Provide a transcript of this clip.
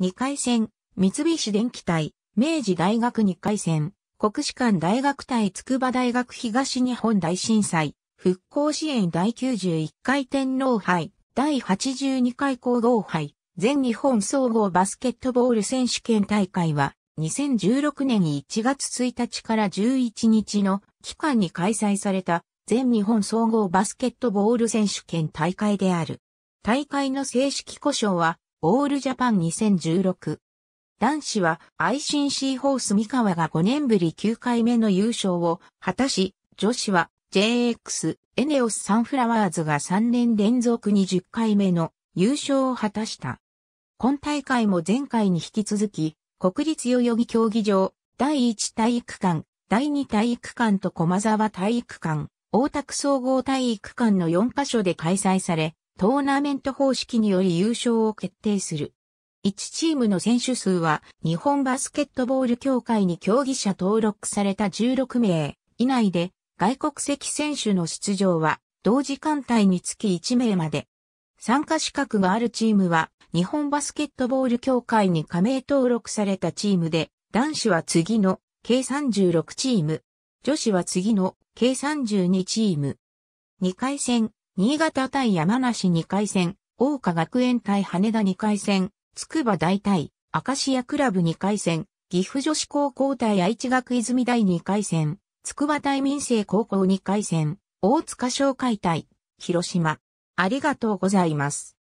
2回戦、三菱電機対、明治大学2回戦、国士舘大学対筑波大学東日本大震災、復興支援第91回天皇杯、第82回皇后杯、全日本総合バスケットボール選手権大会は、2016年1月1日から11日の期間に開催された全日本総合バスケットボール選手権大会である。大会の正式故障はオールジャパン2016。男子は ICC ホース三河が5年ぶり9回目の優勝を果たし、女子は JX エネオスサンフラワーズが3年連続20回目の優勝を果たした。今大会も前回に引き続き、国立代々木競技場、第1体育館、第2体育館と駒沢体育館、大田区総合体育館の4カ所で開催され、トーナメント方式により優勝を決定する。1チームの選手数は日本バスケットボール協会に競技者登録された16名以内で外国籍選手の出場は同時間帯につき1名まで。参加資格があるチームは日本バスケットボール協会に加盟登録されたチームで男子は次の計36チーム、女子は次の計32チーム。2回戦新潟対山梨2回戦、大岡学園対羽田2回戦、筑波大対、明石屋クラブ2回戦、岐阜女子高校対愛知学泉大2回戦、筑波対民生高校2回戦、大塚商会対、広島。ありがとうございます。